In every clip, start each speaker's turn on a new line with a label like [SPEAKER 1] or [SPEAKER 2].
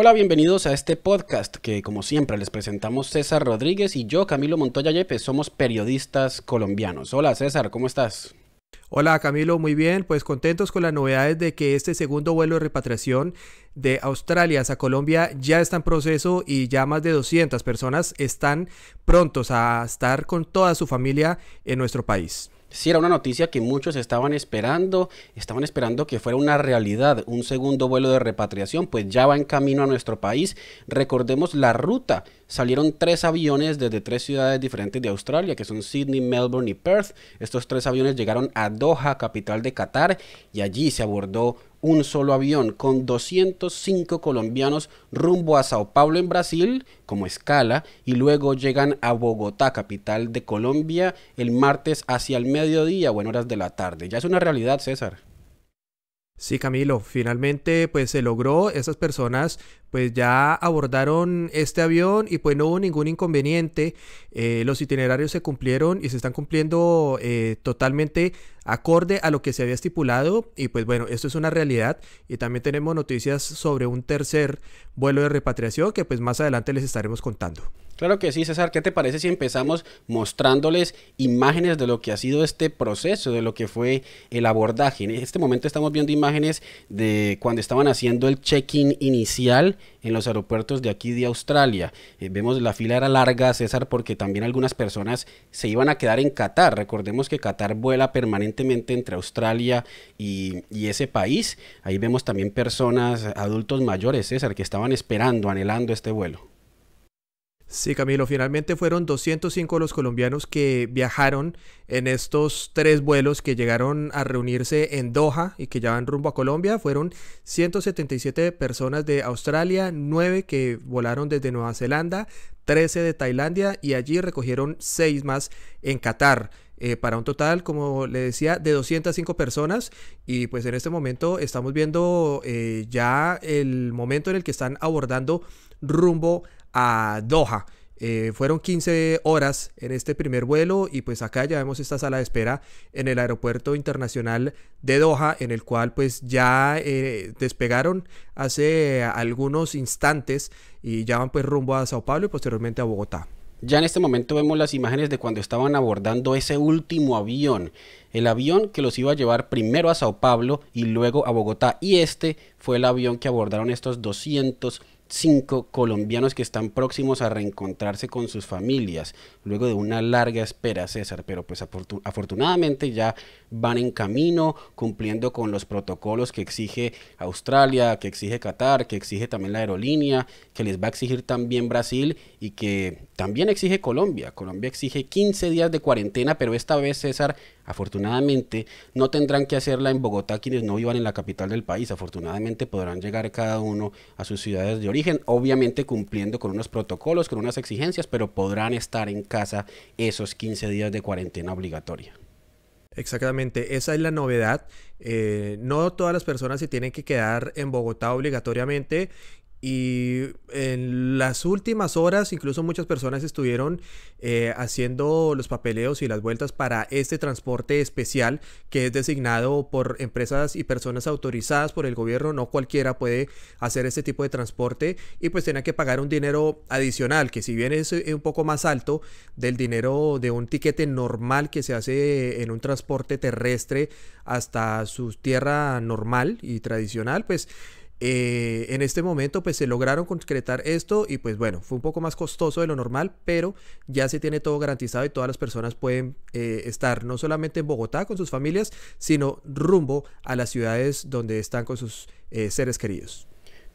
[SPEAKER 1] Hola, bienvenidos a este podcast que como siempre les presentamos César Rodríguez y yo, Camilo Montoya Yepes, somos periodistas colombianos. Hola César, ¿cómo estás? Hola Camilo,
[SPEAKER 2] muy bien, pues contentos con las novedades de que este segundo vuelo de repatriación de Australia a Colombia ya está en proceso y ya más de 200 personas están prontos a estar con toda su familia en nuestro país si era una noticia que muchos estaban
[SPEAKER 1] esperando, estaban esperando que fuera una realidad, un segundo vuelo de repatriación, pues ya va en camino a nuestro país. Recordemos la ruta, salieron tres aviones desde tres ciudades diferentes de Australia, que son Sydney, Melbourne y Perth. Estos tres aviones llegaron a Doha, capital de Qatar, y allí se abordó un solo avión con 205 colombianos rumbo a Sao Paulo en Brasil como escala y luego llegan a Bogotá, capital de Colombia, el martes hacia el mediodía o en horas de la tarde. Ya es una
[SPEAKER 2] realidad, César. Sí, Camilo, finalmente pues se logró, esas personas pues ya abordaron este avión y pues no hubo ningún inconveniente, eh, los itinerarios se cumplieron y se están cumpliendo eh, totalmente acorde a lo que se había estipulado y pues bueno, esto es una realidad y también tenemos noticias sobre un tercer vuelo de repatriación que pues más adelante les estaremos contando. Claro que sí, César. ¿Qué te parece si
[SPEAKER 1] empezamos mostrándoles imágenes de lo que ha sido este proceso, de lo que fue el abordaje? En este momento estamos viendo imágenes de cuando estaban haciendo el check-in inicial en los aeropuertos de aquí de Australia. Eh, vemos la fila era larga, César, porque también algunas personas se iban a quedar en Qatar. Recordemos que Qatar vuela permanentemente entre Australia y, y ese país. Ahí vemos también personas, adultos mayores, César,
[SPEAKER 2] que estaban esperando, anhelando este vuelo. Sí, Camilo, finalmente fueron 205 los colombianos que viajaron en estos tres vuelos que llegaron a reunirse en Doha y que ya van rumbo a Colombia. Fueron 177 personas de Australia, 9 que volaron desde Nueva Zelanda, 13 de Tailandia y allí recogieron 6 más en Qatar. Eh, para un total, como le decía, de 205 personas. Y pues en este momento estamos viendo eh, ya el momento en el que están abordando rumbo a Doha. Eh, fueron 15 horas en este primer vuelo y pues acá ya vemos esta sala de espera en el aeropuerto internacional de Doha en el cual pues ya eh, despegaron hace algunos instantes y ya van pues rumbo a Sao Paulo y posteriormente a Bogotá. Ya en este momento
[SPEAKER 1] vemos las imágenes de cuando estaban abordando ese último avión, el avión que los iba a llevar primero a Sao Paulo y luego a Bogotá y este fue el avión que abordaron estos 200 cinco colombianos que están próximos a reencontrarse con sus familias, luego de una larga espera, César, pero pues afortunadamente ya van en camino, cumpliendo con los protocolos que exige Australia, que exige Qatar, que exige también la aerolínea, que les va a exigir también Brasil y que también exige Colombia. Colombia exige 15 días de cuarentena, pero esta vez, César, Afortunadamente, no tendrán que hacerla en Bogotá quienes no vivan en la capital del país. Afortunadamente, podrán llegar cada uno a sus ciudades de origen, obviamente cumpliendo con unos protocolos, con unas exigencias, pero podrán estar en casa esos 15 días de cuarentena obligatoria.
[SPEAKER 2] Exactamente, esa es la novedad. Eh, no todas las personas se tienen que quedar en Bogotá obligatoriamente y en las últimas horas, incluso muchas personas estuvieron eh, haciendo los papeleos y las vueltas para este transporte especial que es designado por empresas y personas autorizadas por el gobierno. No cualquiera puede hacer este tipo de transporte y pues tiene que pagar un dinero adicional, que si bien es eh, un poco más alto del dinero de un tiquete normal que se hace en un transporte terrestre hasta su tierra normal y tradicional, pues eh, en este momento pues se lograron concretar esto y pues bueno, fue un poco más costoso de lo normal, pero ya se tiene todo garantizado y todas las personas pueden eh, estar no solamente en Bogotá con sus familias, sino rumbo a las ciudades donde están con sus eh, seres queridos.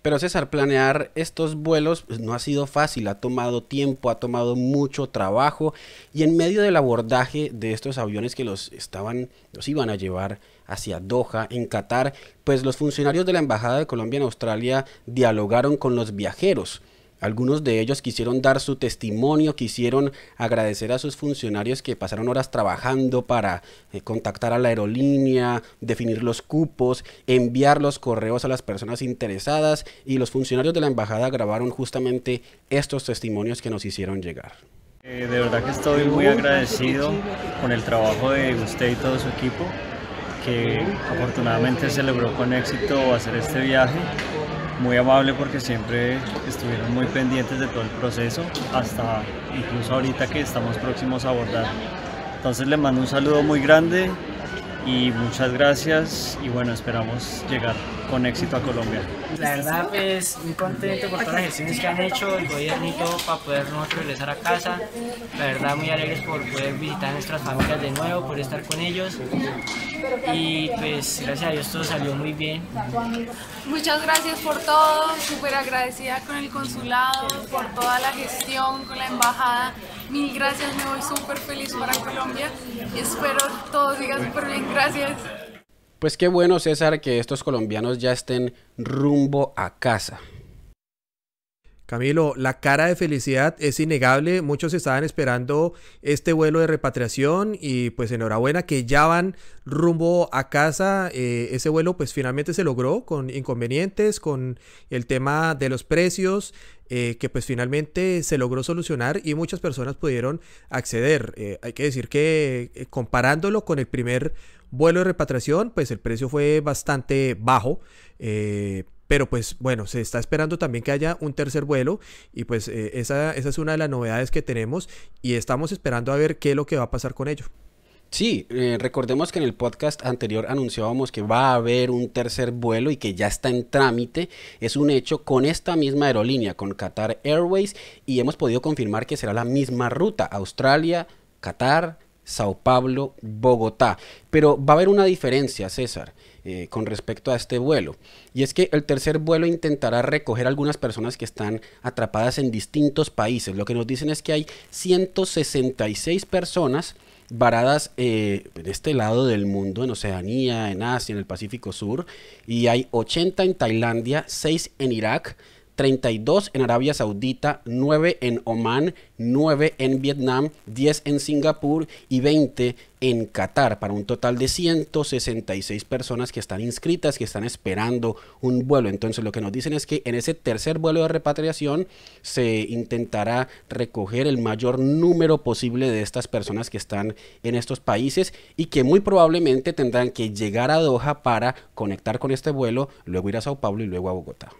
[SPEAKER 2] Pero César,
[SPEAKER 1] planear estos vuelos pues, no ha sido fácil, ha tomado tiempo, ha tomado mucho trabajo y en medio del abordaje de estos aviones que los estaban, los iban a llevar hacia Doha, en Qatar, pues los funcionarios de la Embajada de Colombia en Australia dialogaron con los viajeros algunos de ellos quisieron dar su testimonio, quisieron agradecer a sus funcionarios que pasaron horas trabajando para eh, contactar a la aerolínea, definir los cupos, enviar los correos a las personas interesadas y los funcionarios de la embajada grabaron justamente estos testimonios que nos hicieron llegar. Eh, de verdad que estoy muy agradecido con el trabajo de usted y todo su equipo, que afortunadamente se logró con éxito hacer este viaje muy amable porque siempre estuvieron muy pendientes de todo el proceso, hasta incluso ahorita que estamos próximos a abordar. Entonces les mando un saludo muy grande, y muchas gracias y bueno, esperamos llegar con éxito a Colombia. La verdad pues muy contento por todas las gestiones que han hecho el gobierno y todo para poder regresar a casa. La verdad muy alegres por poder visitar a nuestras familias de nuevo, por estar con ellos y pues gracias a Dios todo salió muy bien. Muchas gracias por todo, súper agradecida con el consulado, por toda la gestión, con la embajada Mil gracias,
[SPEAKER 2] me voy súper feliz para Colombia. Espero todos digan súper bien, gracias.
[SPEAKER 1] Pues qué bueno, César, que estos colombianos ya estén rumbo a casa.
[SPEAKER 2] Camilo, la cara de felicidad es innegable. Muchos estaban esperando este vuelo de repatriación y pues enhorabuena que ya van rumbo a casa. Eh, ese vuelo pues finalmente se logró con inconvenientes, con el tema de los precios eh, que pues finalmente se logró solucionar y muchas personas pudieron acceder. Eh, hay que decir que eh, comparándolo con el primer vuelo de repatriación, pues el precio fue bastante bajo. pero pues bueno, se está esperando también que haya un tercer vuelo y pues esa, esa es una de las novedades que tenemos y estamos esperando a ver qué es lo que va a pasar con ello. Sí, eh, recordemos que en el podcast anterior
[SPEAKER 1] anunciábamos que va a haber un tercer vuelo y que ya está en trámite. Es un hecho con esta misma aerolínea, con Qatar Airways, y hemos podido confirmar que será la misma ruta, Australia, Qatar, Sao Paulo, Bogotá. Pero va a haber una diferencia, César. Eh, con respecto a este vuelo. Y es que el tercer vuelo intentará recoger algunas personas que están atrapadas en distintos países. Lo que nos dicen es que hay 166 personas varadas en eh, este lado del mundo, en Oceanía, en Asia, en el Pacífico Sur, y hay 80 en Tailandia, 6 en Irak, 32 en Arabia Saudita, 9 en Oman, 9 en Vietnam, 10 en Singapur y 20 en Qatar, para un total de 166 personas que están inscritas, que están esperando un vuelo. Entonces lo que nos dicen es que en ese tercer vuelo de repatriación se intentará recoger el mayor número posible de estas personas que están en estos países y que muy probablemente tendrán que llegar a
[SPEAKER 2] Doha para conectar con este vuelo, luego ir a Sao Paulo y luego a Bogotá.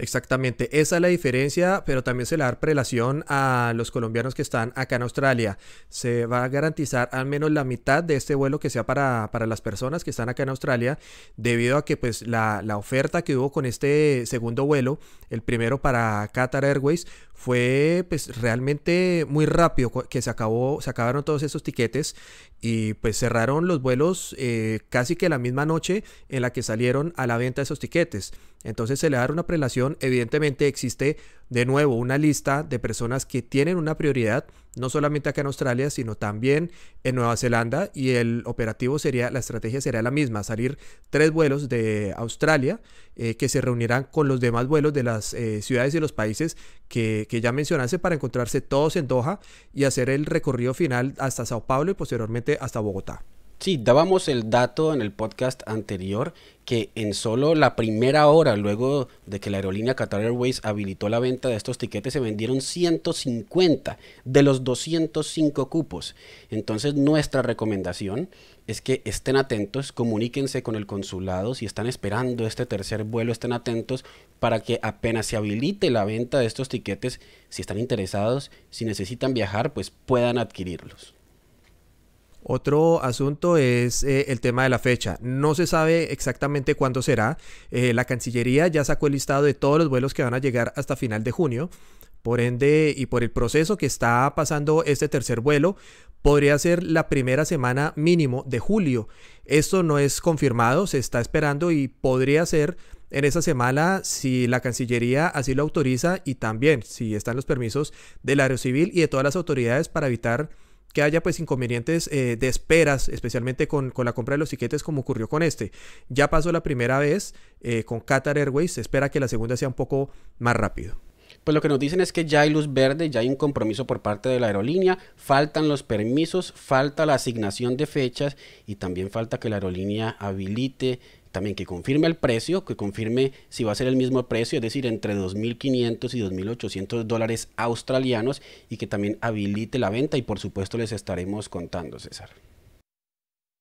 [SPEAKER 2] Exactamente, esa es la diferencia, pero también se le dar prelación a los colombianos que están acá en Australia. Se va a garantizar al menos la mitad de este vuelo que sea para, para las personas que están acá en Australia, debido a que pues la, la oferta que hubo con este segundo vuelo, el primero para Qatar Airways, fue pues realmente muy rápido que se acabó, se acabaron todos esos tiquetes y pues cerraron los vuelos eh, casi que la misma noche en la que salieron a la venta esos tiquetes. Entonces se le da una prelación. Evidentemente existe de nuevo una lista de personas que tienen una prioridad no solamente acá en Australia, sino también en Nueva Zelanda y el operativo sería, la estrategia sería la misma, salir tres vuelos de Australia eh, que se reunirán con los demás vuelos de las eh, ciudades y los países que, que ya mencionaste para encontrarse todos en Doha y hacer el recorrido final hasta Sao Paulo y posteriormente hasta Bogotá. Sí, dábamos el dato
[SPEAKER 1] en el podcast anterior que en solo la primera hora luego de que la aerolínea Qatar Airways habilitó la venta de estos tiquetes se vendieron 150 de los 205 cupos. Entonces nuestra recomendación es que estén atentos, comuníquense con el consulado si están esperando este tercer vuelo, estén atentos para que apenas se habilite la venta de estos tiquetes, si están interesados, si necesitan viajar, pues puedan adquirirlos.
[SPEAKER 2] Otro asunto es eh, el tema de la fecha. No se sabe exactamente cuándo será. Eh, la Cancillería ya sacó el listado de todos los vuelos que van a llegar hasta final de junio. Por ende, y por el proceso que está pasando este tercer vuelo, podría ser la primera semana mínimo de julio. Esto no es confirmado, se está esperando y podría ser en esa semana si la Cancillería así lo autoriza y también si están los permisos del civil y de todas las autoridades para evitar que haya pues inconvenientes eh, de esperas, especialmente con, la compra de los tiquetes como ocurrió con este. Ya pasó la primera vez eh, con Qatar Airways, se espera que la segunda sea un poco más rápido. Pues lo que nos dicen es que ya hay luz verde, ya hay un compromiso por parte de la aerolínea,
[SPEAKER 1] faltan los permisos, falta la asignación de fechas y también falta que la aerolínea habilite también que confirme el precio, que confirme si va a ser el mismo precio, es decir, entre 2.500 y 2.800 dólares australianos y que también habilite la
[SPEAKER 2] venta y por supuesto les estaremos contando, César.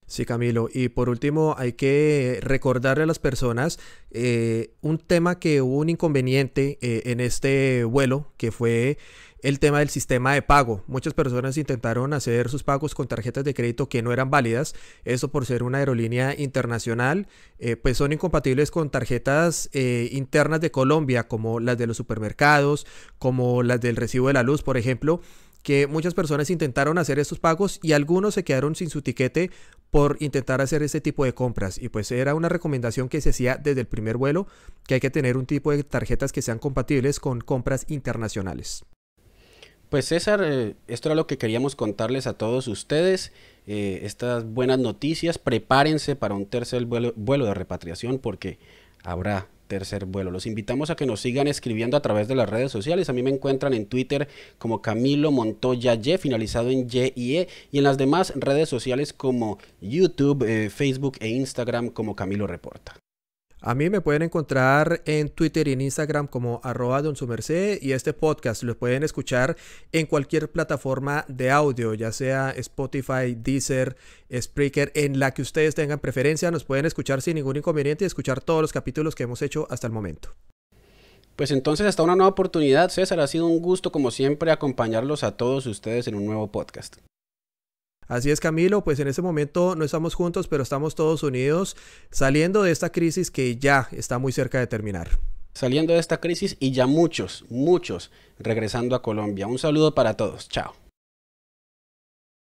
[SPEAKER 2] Sí, Camilo. Y por último, hay que recordarle a las personas eh, un tema que hubo un inconveniente eh, en este vuelo, que fue el tema del sistema de pago. Muchas personas intentaron hacer sus pagos con tarjetas de crédito que no eran válidas. Eso por ser una aerolínea internacional, eh, pues son incompatibles con tarjetas eh, internas de Colombia, como las de los supermercados, como las del recibo de la luz, por ejemplo que muchas personas intentaron hacer estos pagos y algunos se quedaron sin su tiquete por intentar hacer ese tipo de compras. Y pues era una recomendación que se hacía desde el primer vuelo, que hay que tener un tipo de tarjetas que sean compatibles con compras internacionales.
[SPEAKER 1] Pues César, eh, esto era lo que queríamos contarles a todos ustedes. Eh, estas buenas noticias, prepárense para un tercer vuelo, de repatriación porque habrá tercer vuelo. Los invitamos a que nos sigan escribiendo a través de las redes sociales. A mí me encuentran en Twitter como Camilo Montoya Y, finalizado en Y y E, y en las demás redes sociales como YouTube, eh, Facebook e
[SPEAKER 2] Instagram como Camilo Reporta. A mí me pueden encontrar en Twitter y en Instagram como arroba don su y este podcast lo pueden escuchar en cualquier plataforma de audio, ya sea Spotify, Deezer, Spreaker, en la que ustedes tengan preferencia. Nos pueden escuchar sin ningún inconveniente y escuchar todos los capítulos que hemos hecho hasta el momento.
[SPEAKER 1] Pues entonces hasta una nueva oportunidad, César. Ha sido un gusto como siempre acompañarlos a todos ustedes en un nuevo
[SPEAKER 2] podcast. Así es, Camilo, pues en este momento no estamos juntos, pero estamos todos unidos saliendo de esta crisis que ya está muy cerca de terminar. Saliendo de esta crisis y ya muchos, muchos regresando a Colombia. Un saludo para todos. Chao.